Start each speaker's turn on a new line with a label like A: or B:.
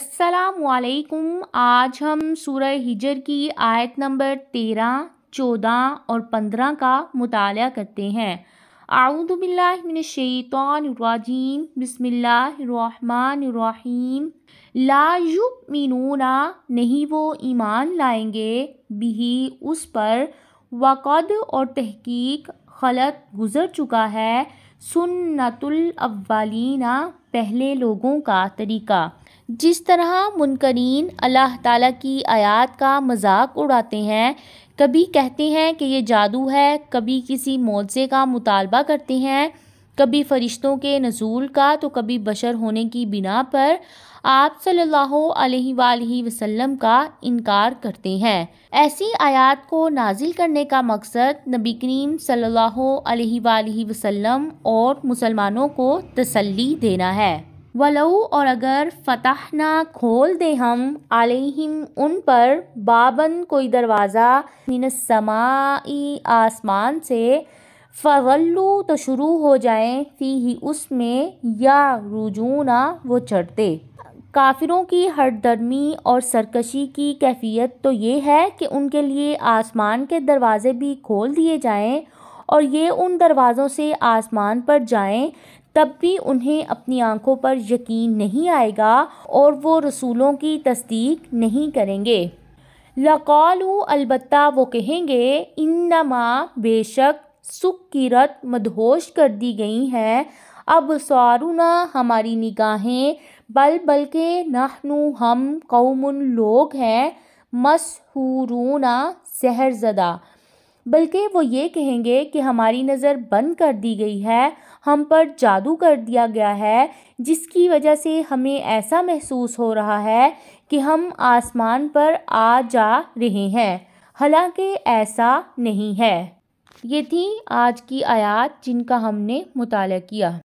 A: असलकुम आज हम सूर हिजर की आयत नंबर तेरह चौदह और पंद्रह का मताल करते हैं आऊदबिल्लाशैतरजीम बसमिल्लाम लाजुब मीनूना नहीं वो ईमान लाएंगे भी उस पर वक़द और तहकीक खलत गुज़र चुका है सुन्नतुल अव्वालीना पहले लोगों का तरीका जिस तरह मुनकरीन अल्लाह ताला की आयत का मजाक उड़ाते हैं कभी कहते हैं कि ये जादू है कभी किसी मौज़े का मुतालबा करते हैं कभी फ़रिश्तों के नज़ूल का तो कभी बशर होने की बिना पर आप सल्लल्लाहु अलैहि वसल्लम का इनकार करते हैं ऐसी आयत को नाजिल करने का मकसद नबी करीम सल्लल्लाहु अलैहि वसल्लम और मुसलमानों को तसल्ली देना है वलऊ और अगर ना खोल दें हम आलिम उन पर बाबन कोई दरवाज़ा समाई आसमान से फवल्लू तो शुरू हो जाएं फ़ी ही उसमें या रुजूना वो चढ़ते काफिरों की हरदर्मी और सरकशी की कैफियत तो ये है कि उनके लिए आसमान के दरवाज़े भी खोल दिए जाएं और ये उन दरवाज़ों से आसमान पर जाएं तब भी उन्हें अपनी आंखों पर यकीन नहीं आएगा और वो रसूलों की तस्दीक नहीं करेंगे लक़ालू अलबत् वो कहेंगे इन नमा बेशक सुख की रत मदहोश कर दी गई हैं अब सारुना हमारी निगाहें बल बल्कि नहनु हम कौमन लोग हैं मशहूरूना सहरजदा बल्कि वो ये कहेंगे कि हमारी नज़र बंद कर दी गई है हम पर जादू कर दिया गया है जिसकी वजह से हमें ऐसा महसूस हो रहा है कि हम आसमान पर आ जा रहे हैं हालांकि ऐसा नहीं है ये थी आज की आयात जिनका हमने मुताल किया